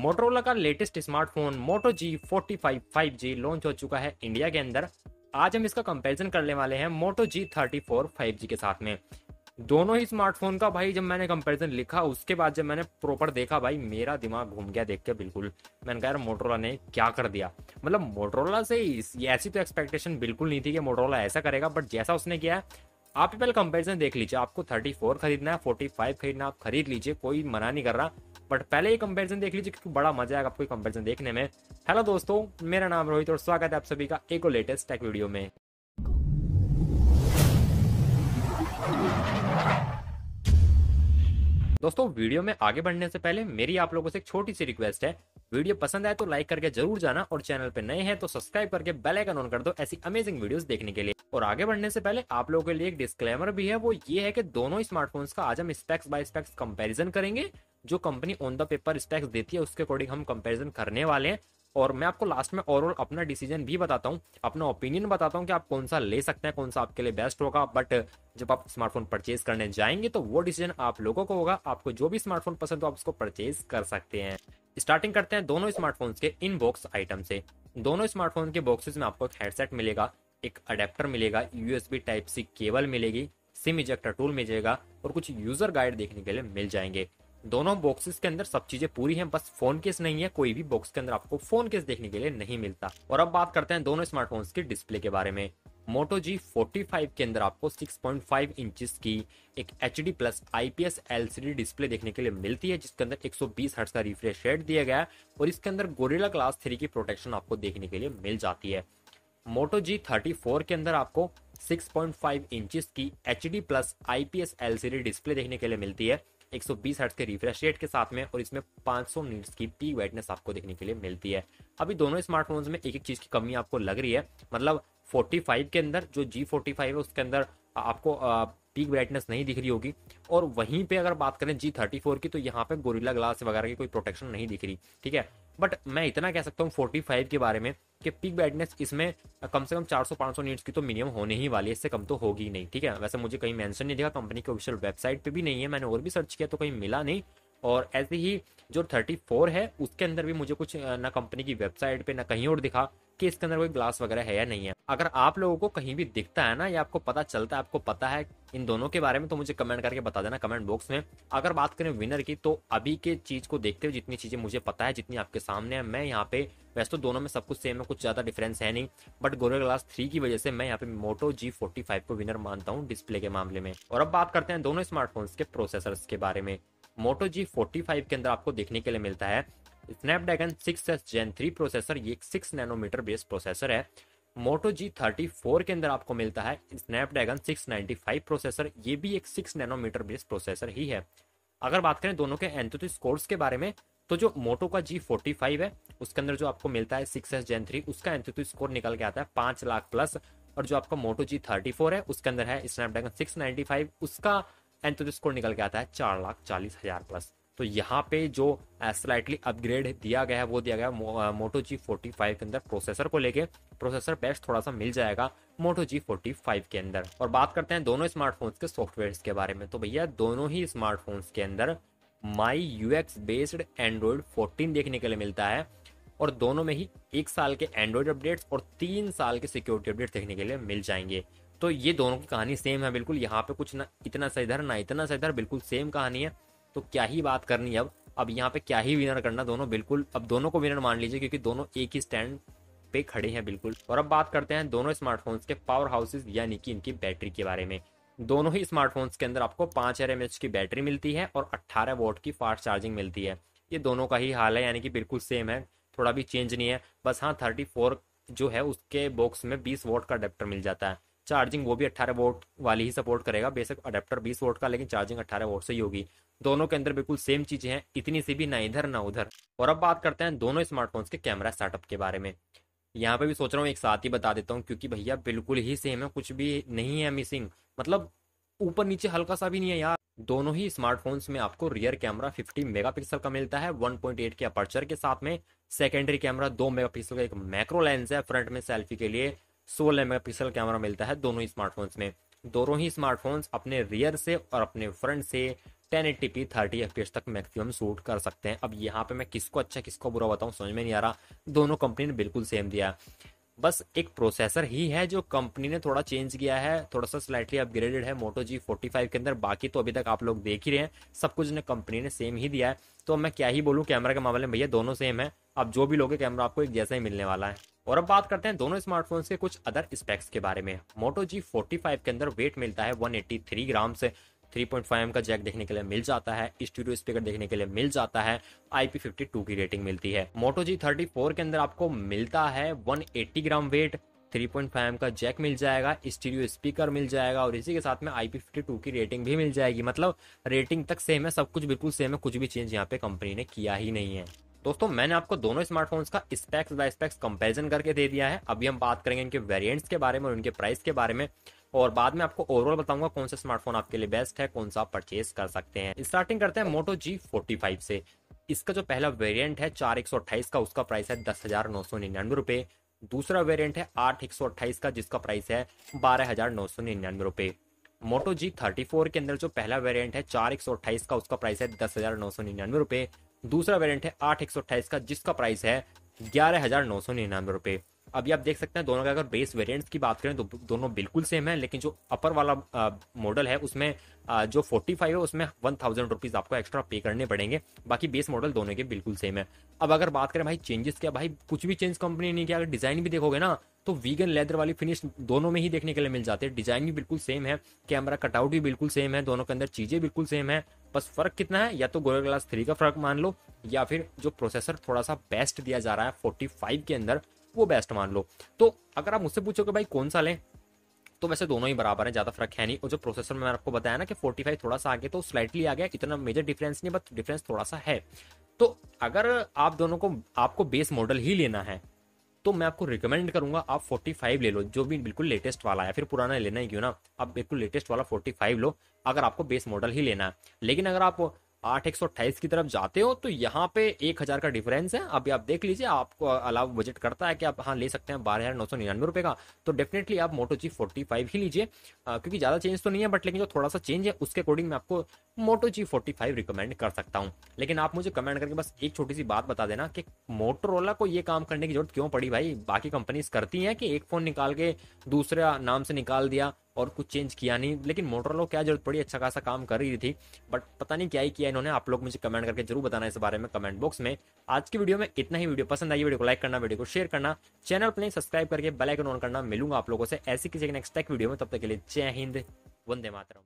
Motorola का latest smartphone Moto G forty five five G launch हो चुका है इंडिया के अंदर आज हम इसका कंपेरिजन करने वाले हैं Moto G thirty four five G के साथ में दोनों ही स्मार्टफोन का भाई जब मैंने कंपैरिजन लिखा उसके बाद जब मैंने प्रॉपर देखा भाई मेरा दिमाग घूम गया देख के बिल्कुल मैंने कहा यार मोटरोला ने क्या कर दिया मतलब मोटरोला से ऐसी तो एक्सपेक्टेशन बिल्कुल नहीं थी कि मोटरोला ऐसा करेगा बट जैसा उसने किया आप पहले कंपेरिजन देख लीजिए आपको थर्टी खरीदना है फोर्टी खरीदना आप खरीद लीजिए कोई मना नहीं कर रहा बट पहले ये कंपैरिजन देख लीजिए क्योंकि बड़ा मजा आएगा आपको कंपैरिजन देखने में हेलो दोस्तों मेरा नाम रोहित और स्वागत है आप सभी का एक और लेटेस्ट टेक वीडियो में दोस्तों वीडियो में आगे बढ़ने से पहले मेरी आप लोगों से एक छोटी सी रिक्वेस्ट है वीडियो पसंद आए तो लाइक करके जरूर जाना और चैनल पर नए हैं तो सब्सक्राइब करके बेल आइकन ऑन कर दो ऐसी अमेजिंग वीडियोस देखने के लिए और आगे बढ़ने से पहले आप लोगों के लिए एक डिस्क्लेमर भी है वो ये है कि दोनों स्मार्टफोन्स का आज हम स्पेक्स बाय स्पेक्स कंपैरिजन करेंगे जो company on the paper specs देती है उसके अकॉर्डिंग हम कंपेरिजन करने वाले हैं और मैं आपको लास्ट में ओवरऑल अपना डिसीजन भी बताता हूँ अपना ओपिनियन बताता हूँ कि आप कौन सा ले सकते हैं कौन सा आपके लिए बेस्ट होगा बट जब आप स्मार्टफोन परचेज करने जाएंगे तो वो डिसीजन आप लोगों को होगा आपको जो भी स्मार्टफोन पसंद हो आप उसको परचेज कर सकते हैं स्टार्टिंग करते हैं दोनों स्मार्टफोन के इन बॉक्स आइटम से दोनों स्मार्टफोन के बॉक्सेस में आपको एक हेडसेट मिलेगा एक अडेप्टर मिलेगा यूएसबी टाइप सी केबल मिलेगी सिम इजेक्टर टूल मिलेगा और कुछ यूजर गाइड देखने के लिए मिल जाएंगे दोनों बॉक्सेस के अंदर सब चीजें पूरी हैं बस फोन केस नहीं है कोई भी बॉक्स के अंदर आपको फोन केस देखने के लिए नहीं मिलता और अब बात करते हैं दोनों स्मार्टफोन्स के डिस्प्ले के बारे में मोटो जी फोर्टी फाइव के अंदर आपको 6.5 पॉइंट इंच की एक H D plus I P S L C D display देखने के लिए मिलती है जिसके अंदर 120 हर्ट्स का रिफ्रेश रेट दिया गया है और इसके अंदर गोरिल्ला ग्लास थ्री की प्रोटेक्शन आपको देखने के लिए मिल जाती है मोटो जी थर्टी फोर के अंदर आपको 6.5 पॉइंट इंचिस की H D plus I P S L C D display देखने के लिए मिलती है बीस हर्ट्ज के रिफ्रेश रेट के साथ में और इसमें पांच सौ नीट्स की पी वाइटनेस आपको देखने के लिए मिलती है अभी दोनों स्मार्टफोन्स में एक एक चीज़ की कमी आपको लग रही है मतलब फाइव के अंदर जो फाइव है उसके अंदर आपको पीक ब्राइटनेस नहीं दिख रही होगी और वहीं पे अगर बात करें जी थर्टी फोर की तो यहाँ पे गोरिल्ला ग्लास वगैरह की कोई प्रोटेक्शन नहीं दिख रही ठीक है बट मैं इतना कह सकता हूँ फोर्टी फाइव के बारे में कि पीक ब्राइटनेस इसमें कम से कम चार सौ पांच सौ नीट्स की तो मिनिमम होने ही वाली है इससे कम तो होगी नहीं ठीक है वैसे मुझे कहीं मेंशन नहीं दिखा कंपनी की ऑफिशियल वेबसाइट पे भी नहीं है मैंने और भी सर्च किया तो कहीं मिला नहीं और ऐसे ही जो थर्टी फोर है उसके अंदर भी मुझे कुछ ना कंपनी की वेबसाइट पे ना कहीं और दिखा कि इसके अंदर कोई ग्लास वगैरह है या नहीं है अगर आप लोगों को कहीं भी दिखता है ना या आपको पता चलता है आपको पता है इन दोनों के बारे में तो मुझे कमेंट करके बता देना कमेंट बॉक्स में अगर बात करें विनर की तो अभी के चीज को देखते हुए जितनी चीजें मुझे पता है जितनी आपके सामने है मैं यहाँ पे वैसे तो दोनों में सब कुछ सेम है कुछ ज्यादा डिफरेंस है नहीं बट गोरे ग्लास थ्री की वजह से मैं यहाँ पे मोटो जी फोर्टी फाइव को विनर मानता हूँ डिस्प्ले के मामले में और अब बात करते हैं दोनों स्मार्टफोन्स के प्रोसेसर के बारे में मोटो जी फोर्टी फाइव के अंदर आपको देखने के लिए मिलता है Snapdragon six S gen three processor ये एक सिक्स नैनोमीटर बेस प्रोसेसर है मोटो जी थर्टी फोर के अंदर आपको मिलता है Snapdragon six ninety five processor ये भी एक सिक्स नैनोमीटर बेस प्रोसेसर ही है अगर बात करें दोनों के एंथोथी स्कोर्स के बारे में तो जो मोटो का जी फोर्टी फाइव है उसके अंदर जो आपको मिलता है सिक्स एस जेन थ्री उसका एंथोथी स्कोर निकल के आता है पांच लाख प्लस और जो आपका मोटो जी थर्टी फोर है उसके अंदर है स्नैपड्रैगन सिक्स नाइनटी फाइव उसका एंथोथी स्कोर निकल के आता है चार लाख चालीस हजार प्लस तो यहाँ पे जो स्लाइटली अपग्रेड दिया गया है वो दिया गया मोटो जी फोर्टी फाइव के अंदर प्रोसेसर को लेके प्रोसेसर बेस्ट थोड़ा सा मिल जाएगा मोटो जी फोर्टी फाइव के अंदर और बात करते हैं दोनों स्मार्टफोन्स के सॉफ्टवेयर के बारे में तो भैया दोनों ही स्मार्टफोन्स के अंदर my U X based android fourteen देखने के लिए मिलता है और दोनों में ही एक साल के एंड्रॉयड अपडेट्स और तीन साल के सिक्योरिटी अपडेट्स देखने के लिए मिल जाएंगे तो ये दोनों की कहानी सेम है बिल्कुल यहाँ पे कुछ ना इतना सा इधर ना इतना सा इधर बिल्कुल सेम कहानी है तो क्या ही बात करनी अब अब यहाँ पे क्या ही विनर करना दोनों बिल्कुल अब दोनों को विनर मान लीजिए क्योंकि दोनों एक ही स्टैंड पे खड़े हैं बिल्कुल और अब बात करते हैं दोनों स्मार्टफोन्स के पावर हाउसेज यानी कि इनकी बैटरी के बारे में दोनों ही स्मार्टफोन्स के अंदर आपको पाँच एर की बैटरी मिलती है और अट्ठारह वोट की फास्ट चार्जिंग मिलती है ये दोनों का ही हाल है यानी कि बिल्कुल सेम है थोड़ा भी चेंज नहीं है बस हाँ थर्टी फोर जो है उसके बॉक्स में बीस वोट का अडेप्टर मिल जाता है चार्जिंग वो भी अट्ठारह वोट वाली ही सपोर्ट करेगा बेसिक अडेप्टर बीस वोट का लेकिन चार्जिंग अट्ठारह वोट से ही होगी दोनों के अंदर बिल्कुल सेम चीजें हैं इतनी सी भी ना इधर ना उधर और अब बात करते हैं दोनों स्मार्टफोन्स के कैमरा सेटअप के बारे में यहाँ पे भी सोच रहा हूँ एक साथ ही बता देता हूँ क्योंकि भैया बिल्कुल ही सेम है कुछ भी नहीं है मिसिंग मतलब ऊपर नीचे हल्का सा भी नहीं है यार दोनों ही स्मार्टफोन्स में आपको रियर कैमरा 50 मेगापिक्सल का मिलता है 1.8 के अपर्चर के साथ में सेकेंडरी कैमरा 2 मेगापिक्सल का एक मैक्रो लेंस है फ्रंट में सेल्फी के लिए 16 मेगापिक्सल कैमरा मिलता है दोनों ही स्मार्टफोन्स में दोनों ही स्मार्टफोन्स अपने रियर से और अपने फ्रंट से ten eighty p thirty F तक मैक्सिमम शूट कर सकते हैं अब यहाँ पे मैं किसको अच्छा किसको बुरा बताऊँ समझ में नहीं आ रहा दोनों कंपनी ने बिल्कुल सेम दिया बस एक प्रोसेसर ही है जो कंपनी ने थोड़ा चेंज किया है थोड़ा सा स्लाइटली अपग्रेडेड है मोटो जी फोर्टी फाइव के अंदर बाकी तो अभी तक आप लोग देख ही रहे हैं सब कुछ ने कंपनी ने सेम ही दिया है तो मैं क्या ही बोलूँ कैमरा के मामले में भैया दोनों सेम है अब जो भी लोगे कैमरा आपको एक जैसा ही मिलने वाला है और अब बात करते हैं दोनों स्मार्टफोन के कुछ अदर स्पेक्स के बारे में मोटो जी फोर्टी फाइव के अंदर वेट मिलता है वन एट्टी थ्री ग्राम से थ्री पॉइंट फाइव एम का जैक देखने के लिए मिल जाता है स्टूडियो स्पीकर देखने के लिए मिल जाता है आई पी फिफ्टी टू की रेटिंग मिलती है मोटो जी थर्टी फोर के अंदर आपको मिलता है one eighty gram weight three point five M का जैक मिल जाएगा स्टीरियो स्पीकर मिल जाएगा और इसी के साथ में आई पी फिफ्टी टू की रेटिंग भी मिल जाएगी मतलब रेटिंग तक सेम है सब कुछ बिल्कुल सेम है कुछ भी चेंज यहाँ पे कंपनी ने किया ही नहीं है दोस्तों मैंने आपको दोनों स्मार्टफोन्स का स्पेक्स बाय स्पेक्स कंपैरिजन करके दे दिया है अभी हम बात करेंगे इनके वेरिएंट्स के बारे में और उनके प्राइस के बारे में और बाद में आपको ओवरऑल बताऊंगा कौन सा स्मार्टफोन आपके लिए बेस्ट है कौन सा आप परचेज कर सकते हैं स्टार्टिंग करते हैं मोटो जी फोर्टी से इसका जो पहला वेरियंट है चार एक सौ का उसका प्राइस है दस हजार नौ सौ निन्यानवे रुपए दूसरा वेरियंट है आठ एक सौ अट्ठाईस का जिसका प्राइस है बारह हजार नौ सौ निन्यानवे रुपए मोटो जी थर्टी फोर के अंदर जो पहला वेरिएंट है चार एक सौ अट्ठाईस का उसका प्राइस है दस हजार नौ सौ निन्यानवे रुपए दूसरा वेरिएंट है आठ एक सौ अट्ठाईस का जिसका प्राइस है ग्यारह हजार नौ सौ निन्यानवे रुपए अभी आप देख सकते हैं दोनों का अगर बेस वेरिएंट्स की बात करें तो दोनों बिल्कुल सेम है लेकिन जो अपर वाला मॉडल है उसमें आ, जो 45 है उसमें वन थाउजेंड रुपीज़ आपको एक्स्ट्रा पे करने पड़ेंगे बाकी बेस मॉडल दोनों के बिल्कुल सेम है अब अगर बात करें भाई चेंजेस क्या भाई कुछ भी चेंज कंपनी नहीं किया अगर डिज़ाइन भी देखोगे ना तो वीगन लेदर वाली फिनिश दोनों में ही देखने के लिए मिल जाते हैं डिज़ाइन भी बिल्कुल सेम है कैमरा कटआउट भी बिल्कुल सेम है दोनों के अंदर चीज़ें बिल्कुल सेम है बस फर्क कितना है या तो गोरे ग्लास थ्री का फर्क मान लो या फिर जो प्रोसेसर थोड़ा सा बेस्ट दिया जा रहा है फोर्टी फाइव के अंदर वो बेस्ट मान लो तो अगर आप मुझसे पूछो कि भाई कौन सा लें तो वैसे दोनों ही बराबर है ज्यादा फर्क है नहीं और जो प्रोसेसर में मैंने आपको बताया ना कि 45 थोड़ा सा आगे तो स्लाइटली आ गया इतना मेजर डिफरेंस नहीं बट डिफरेंस थोड़ा सा है तो अगर आप दोनों को आपको बेस मॉडल ही लेना है तो मैं आपको रिकमेंड करूंगा आप 45 ले लो जो भी बिल्कुल लेटेस्ट वाला है फिर पुराना लेना ही क्यों ना आप बिल्कुल लेटेस्ट वाला 45 लो अगर आपको बेस मॉडल ही लेना है लेकिन अगर आप आठ एक सौ अट्ठाईस की तरफ जाते हो तो यहाँ पे एक हजार का डिफरेंस है अभी आप देख लीजिए आपको अलाव बजट करता है कि आप हाँ ले सकते हैं बारह हजार नौ सौ निन्यानवे रुपए का तो डेफिनेटली आप मोटो जी फोर्टी फाइव ही लीजिए क्योंकि ज़्यादा चेंज तो नहीं है बट लेकिन जो थोड़ा सा चेंज है उसके अकॉर्डिंग मैं आपको Moto G forty five recommend कर सकता हूँ लेकिन आप मुझे कमेंट करके बस एक छोटी सी बात बता देना कि मोटोरोला को ये काम करने की जरूरत क्यों पड़ी भाई बाकी कंपनीज करती हैं कि एक फ़ोन निकाल के दूसरा नाम से निकाल दिया और कुछ चेंज किया नहीं लेकिन मोटरोला क्या जरूरत पड़ी अच्छा खासा काम कर रही थी बट पता नहीं क्या ही किया इन्होंने आप लोग मुझे कमेंट करके जरूर बताना इस बारे में कमेंट बॉक्स में आज की वीडियो में इतना ही वीडियो पसंद आई वीडियो को लाइक करना वीडियो को शेयर करना चैनल पर सब्सक्राइब करके बेलाइकन ऑन करना मिलूंगा आप लोगों से ऐसी किसी नेक्स्ट टेक वीडियो में तब तक के लिए जय हिंद वंदे मातरम